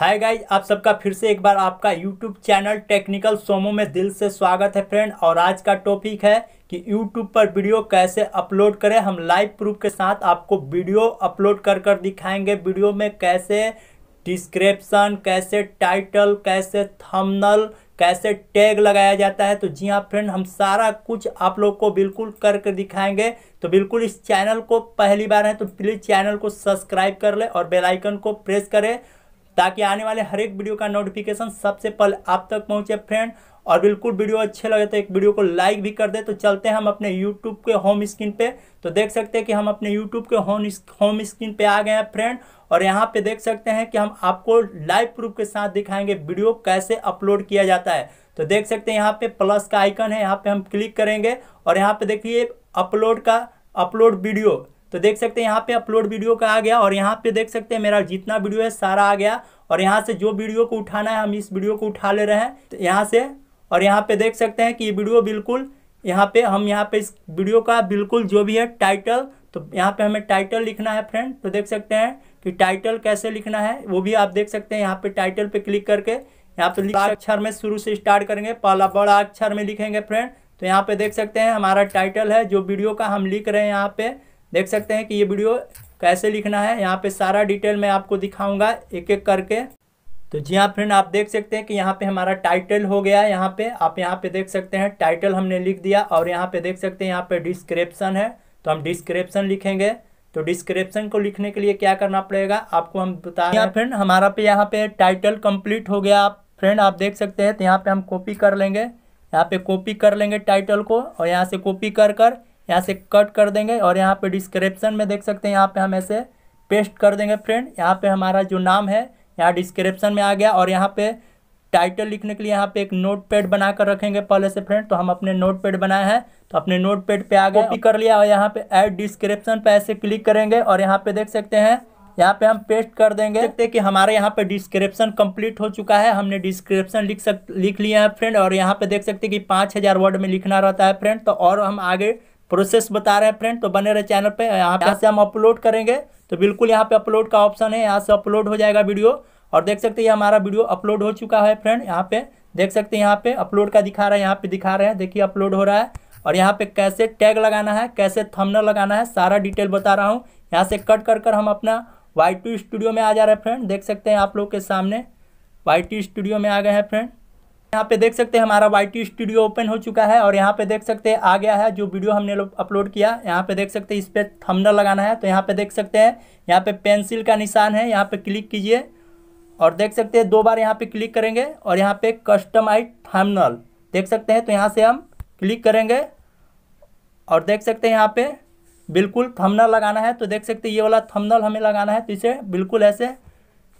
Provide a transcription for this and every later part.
hi guys आप सबका फिर से एक बार आपका यूट्यूब चैनल टेक्निकल सोमो में दिल से स्वागत है फ्रेंड और आज का टॉपिक है कि यूट्यूब पर वीडियो कैसे अपलोड करें हम लाइव प्रूफ के साथ आपको वीडियो अपलोड कर कर दिखाएंगे वीडियो में कैसे डिस्क्रिप्शन कैसे टाइटल कैसे थंबनेल कैसे टैग लगाया जाता है तो जी हाँ फ्रेंड हम सारा कुछ आप लोग को बिल्कुल कर कर दिखाएंगे तो बिल्कुल इस चैनल को पहली बार है तो प्लीज़ चैनल को सब्सक्राइब कर ले और बेलाइकन को प्रेस करें ताकि आने वाले हर एक वीडियो का नोटिफिकेशन सबसे पहले आप तक पहुंचे फ्रेंड और बिल्कुल वीडियो अच्छे लगे तो एक वीडियो को लाइक भी कर दे तो चलते हैं हम अपने यूट्यूब के होम स्क्रीन पे तो देख सकते हैं कि हम अपने यूट्यूब के होम होम स्क्रीन पे आ गए हैं फ्रेंड और यहाँ पे देख सकते हैं कि हम आपको लाइव प्रूफ के साथ दिखाएंगे वीडियो कैसे अपलोड किया जाता है तो देख सकते हैं यहाँ पे प्लस का आइकन है यहाँ पे हम क्लिक करेंगे और यहाँ पे देखिए अपलोड का अपलोड वीडियो तो देख सकते हैं यहाँ पे अपलोड वीडियो का आ गया और यहाँ पे देख सकते हैं मेरा जितना वीडियो है सारा आ गया और यहाँ से जो वीडियो को उठाना है हम इस वीडियो को उठा ले रहे हैं तो यहाँ से और यहाँ पे देख सकते हैं कि ये वीडियो बिल्कुल यहाँ पे हम यहाँ पे इस वीडियो का बिल्कुल जो भी है टाइटल तो यहाँ पे हमें टाइटल लिखना है फ्रेंड तो देख सकते हैं कि टाइटल कैसे लिखना है वो भी आप देख सकते हैं यहाँ पे टाइटल पे क्लिक करके यहाँ पे बड़ा अक्षर में शुरू से स्टार्ट करेंगे पहला बड़ा अक्षर में लिखेंगे फ्रेंड तो यहाँ पे देख सकते हैं हमारा टाइटल है जो वीडियो का हम लिख रहे हैं यहाँ पे देख सकते हैं कि ये वीडियो कैसे लिखना है यहाँ पे सारा डिटेल मैं आपको दिखाऊंगा एक एक करके तो जी हाँ फ्रेंड आप देख सकते हैं कि यहाँ पे हमारा टाइटल हो गया है यहाँ पे आप यहाँ पे देख सकते हैं टाइटल हमने लिख दिया और यहाँ पे देख सकते हैं यहाँ पे डिस्क्रिप्शन है तो हम डिस्क्रिप्शन लिखेंगे तो डिस्क्रिप्शन को लिखने के लिए क्या करना पड़ेगा आपको हम बता यहाँ फ्रेंड हमारा पे यहाँ पे टाइटल कम्प्लीट हो गया आप फ्रेंड आप देख सकते हैं तो यहाँ पे हम कॉपी कर लेंगे यहाँ पे कॉपी कर लेंगे टाइटल को और यहाँ से कॉपी कर कर यहाँ से कट कर देंगे और यहाँ पे डिस्क्रिप्शन में देख सकते हैं यहाँ पे हम ऐसे पेस्ट कर देंगे फ्रेंड यहाँ पे हमारा जो नाम है यहाँ डिस्क्रिप्शन में आ गया और यहाँ पे टाइटल लिखने के लिए यहाँ पे एक नोट पैड बना कर रखेंगे पहले से फ्रेंड तो हम अपने नोट पैड बनाए हैं तो अपने नोट पैड पे आगे गए कर लिया और यहाँ पे एड डिस्क्रिप्शन पर ऐसे क्लिक करेंगे और यहाँ पे देख सकते हैं यहाँ पे हम पेस्ट कर देंगे देखते कि हमारे यहाँ पे डिस्क्रिप्शन कंप्लीट हो चुका है हमने डिस्क्रिप्शन लिख सक लिख लिया है फ्रेंड और यहाँ पे देख सकते कि पाँच हज़ार वर्ड में लिखना रहता है फ्रेंड तो और हम आगे प्रोसेस बता रहे हैं फ्रेंड तो बने रहे चैनल पे यहाँ पे से हम अपलोड करेंगे तो बिल्कुल यहाँ पे अपलोड का ऑप्शन है यहाँ से अपलोड हो जाएगा वीडियो और देख सकते हैं हमारा वीडियो अपलोड हो चुका है फ्रेंड यहाँ पे देख सकते हैं यहाँ पे अपलोड का दिखा रहा है यहाँ पे दिखा रहे हैं देखिए अपलोड हो रहा है और यहाँ पे कैसे टैग लगाना है कैसे थमनर लगाना है सारा डिटेल बता रहा हूँ यहाँ से कट कर कर हम अपना वाई टू स्टूडियो में आ जा रहे हैं फ्रेंड देख सकते हैं आप लोग के सामने वाई टू स्टूडियो में आ गए हैं फ्रेंड यहाँ पे देख सकते हैं हमारा वाई स्टूडियो ओपन हो चुका है और यहाँ पे देख सकते हैं आ गया है जो वीडियो हमने अपलोड किया यहाँ पे देख सकते हैं इस पर थमनल लगाना है तो यहाँ पे देख सकते हैं यहाँ पे पेंसिल का निशान है यहाँ पे क्लिक कीजिए और देख सकते हैं दो बार यहाँ पे क्लिक करेंगे और यहाँ पे कस्टमाइज थमनल देख सकते हैं तो यहाँ से हम क्लिक करेंगे और देख सकते हैं यहाँ पे बिल्कुल थमनल लगाना है तो देख सकते ये वाला थमनल हमें लगाना है तो इसे बिल्कुल ऐसे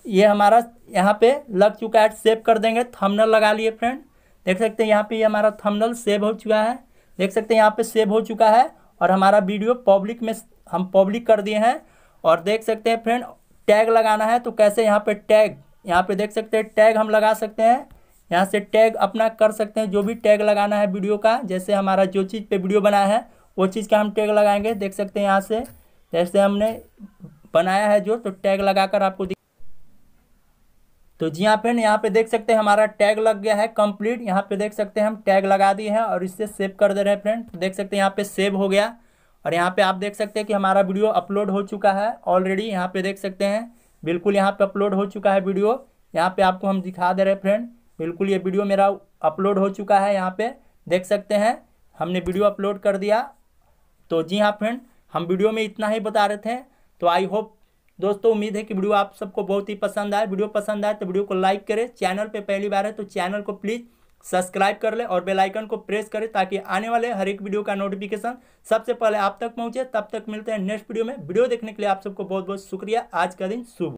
ये हमारा यहाँ पे लग चुका है सेव कर देंगे थंबनेल लगा लिए फ्रेंड देख सकते हैं यहाँ पे ये हमारा थंबनेल सेव हो चुका है देख सकते हैं यहाँ पे सेव हो चुका है और हमारा वीडियो पब्लिक में हम पब्लिक कर दिए हैं और देख सकते हैं फ्रेंड टैग लगाना है तो कैसे यहाँ पे टैग यहाँ पे देख सकते हैं टैग हम लगा सकते हैं यहाँ से टैग अपना कर सकते हैं जो भी टैग लगाना है वीडियो का जैसे हमारा जो चीज़ पे वीडियो बनाया है वो चीज़ का हम टैग लगाएंगे देख सकते हैं यहाँ से जैसे हमने बनाया है जो तो टैग लगाकर आपको तो जी हाँ फ्रेंड यहाँ पे देख सकते हैं हमारा टैग लग गया है कंप्लीट यहाँ पे देख सकते हैं हम टैग लगा दिए हैं और इससे सेव कर दे रहे हैं फ्रेंड तो देख सकते हैं यहाँ पे सेव हो गया और यहाँ पे आप देख सकते हैं कि हमारा वीडियो अपलोड हो चुका है ऑलरेडी यहाँ पे देख सकते हैं बिल्कुल यहाँ पे अपलोड हो चुका है वीडियो यहाँ पे आपको हम दिखा दे रहे हैं फ्रेंड बिल्कुल ये वीडियो मेरा अपलोड हो चुका है यहाँ पे देख सकते हैं हमने वीडियो अपलोड कर दिया तो जी हाँ फ्रेंड हम वीडियो में इतना ही बता रहे थे तो आई होप दोस्तों उम्मीद है कि वीडियो आप सबको बहुत ही पसंद आए वीडियो पसंद आए तो वीडियो को लाइक करें चैनल पे पहली बार है तो चैनल को प्लीज़ सब्सक्राइब कर ले और बेल आइकन को प्रेस करें ताकि आने वाले हर एक वीडियो का नोटिफिकेशन सबसे पहले आप तक पहुंचे तब तक मिलते हैं नेक्स्ट वीडियो में वीडियो देखने के लिए आप सबको बहुत बहुत शुक्रिया आज का दिन शुभ